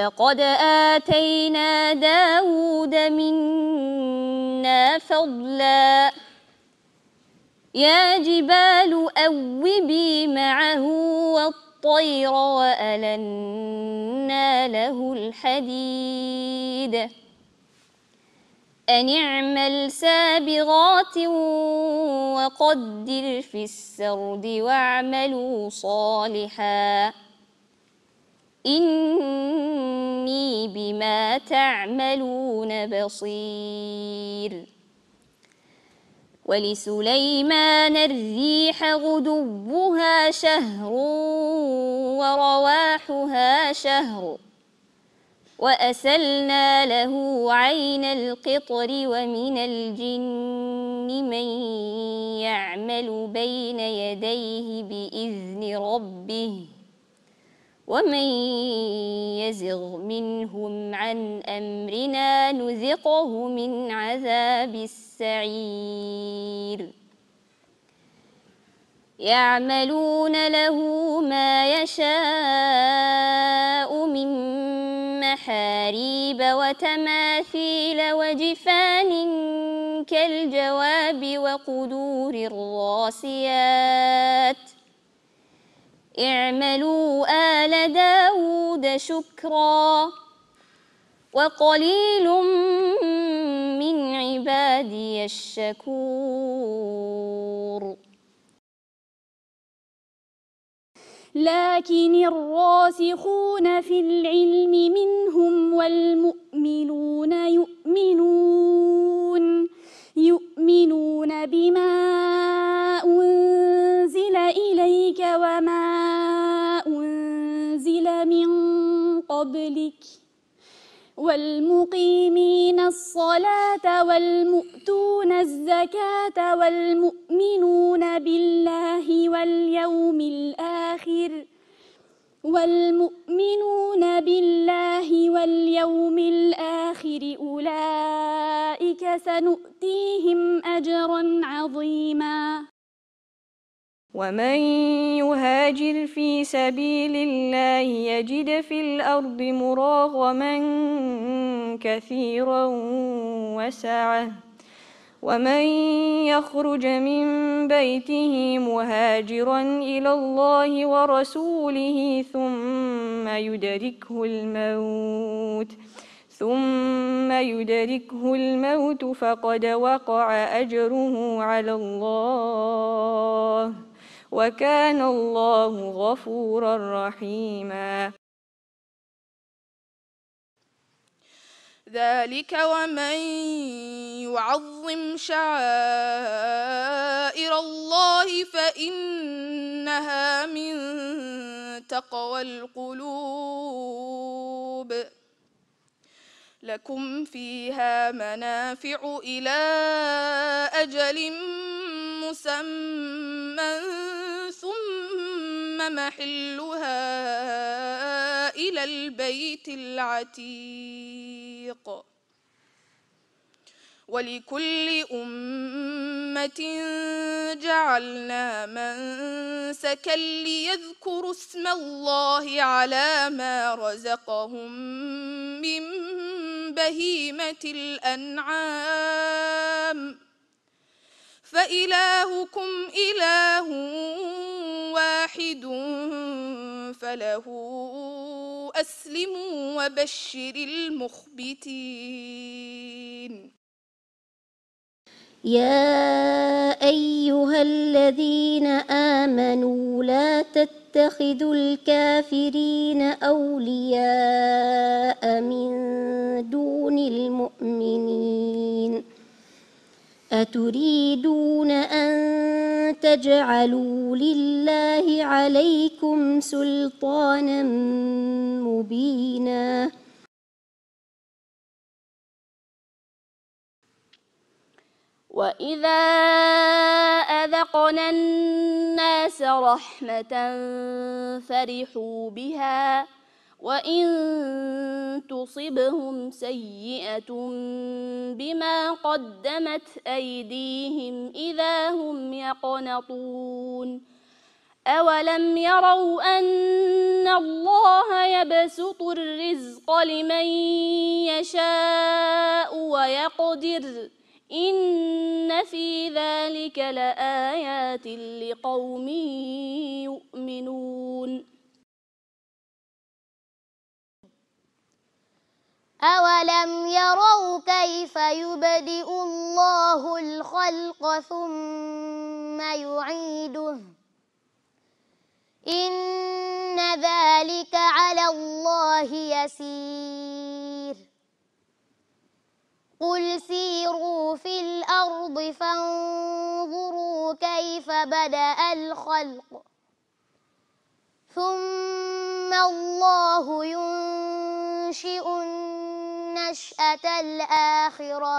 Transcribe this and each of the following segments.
لقد آتينا داود منا فضلا يا جبال أوبي معه والطير وألنا له الحديد أن اعمل سابغات وقدر في السرد واعملوا صالحاً إني بما تعملون بصير ولسليمان الريح غدوها شهر ورواحها شهر وأسلنا له عين القطر ومن الجن من يعمل بين يديه بإذن ربه ومن يزغ منهم عن امرنا نذقه من عذاب السعير يعملون له ما يشاء من محاريب وتماثيل وجفان كالجواب وقدور الراسيات اعملوا آل داود شكرا وقليل من عبادي الشكور لكن الراسخون في العلم منهم والمؤمنون المقيمين الصلاة والمؤتون الزكاة والمؤمنون بالله واليوم الآخر والمؤمنون بالله واليوم الآخر أولئك سنؤتيهم أجرا عظيما ومن يهاجر في سبيل الله يجد في الأرض مراغما كثيرا وسعة ومن يخرج من بيته مهاجرا إلى الله ورسوله ثم يدركه الموت ثم يدركه الموت فقد وقع أجره على الله وكان الله غفورا رحيما ذلك ومن يعظم شعائر الله فإنها من تقوى القلوب لكم فيها منافع إلى أجل مسمى محلها إلى البيت العتيق ولكل أمة جعلنا منسكا ليذكروا اسم الله على ما رزقهم من بهيمة الأنعام فإلهكم إله واحد فله أسلموا وبشر المخبتين يا أيها الذين آمنوا لا تتخذوا الكافرين أولياء من دون المؤمنين أتريدون أن تجعلوا لله عليكم سلطانا مبينا وإذا أذقنا الناس رحمة فرحوا بها وإن تصبهم سيئة بما قدمت أيديهم إذا هم يقنطون أولم يروا أن الله يبسط الرزق لمن يشاء ويقدر إن في ذلك لآيات لقوم يؤمنون أولم يروا كيف يبدئ الله الخلق ثم يعيده إن ذلك على الله يسير قل سيروا في الأرض فانظروا كيف بدأ الخلق ثم الله ينشئ النشأة الآخرة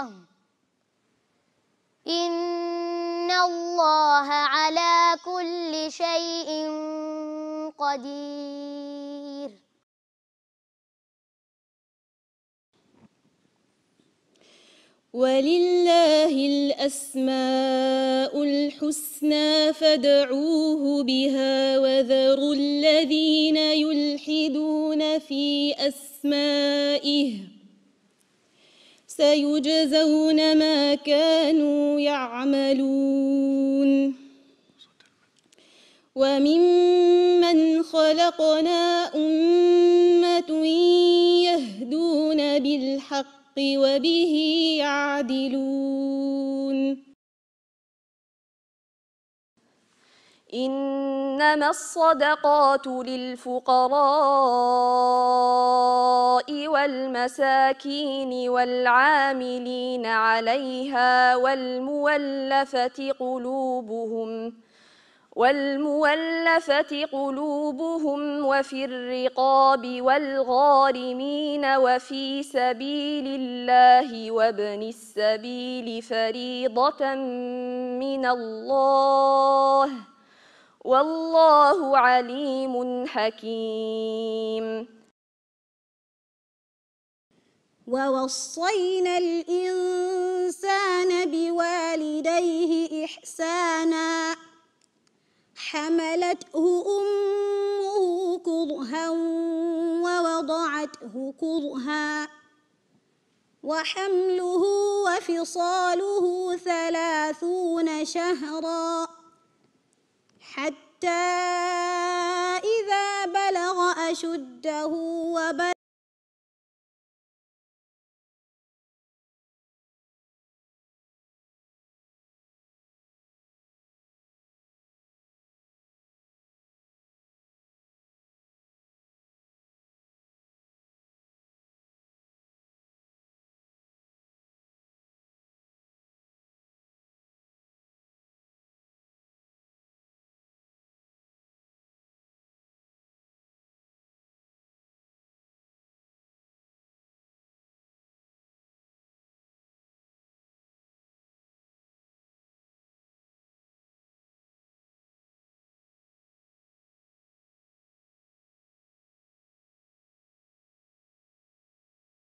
إن الله على كل شيء قدير ولله الأسماء الحسنى فادعوه بها وذروا الذين يلحدون في أسمائه سيجزون ما كانوا يعملون وممن خلقنا أمة يهدون بالحق وبه يعدلون إنما الصدقات للفقراء والمساكين والعاملين عليها والمولفة قلوبهم والمولفة قلوبهم وفي الرقاب والغارمين وفي سبيل الله وابن السبيل فريضة من الله ۖ والله عليم حكيم ووصينا الإنسان بوالديه إحسانا حملته أمه كرها ووضعته كرها وحمله وفصاله ثلاثون شهراً حتى إذا بلغ أشده وبلغ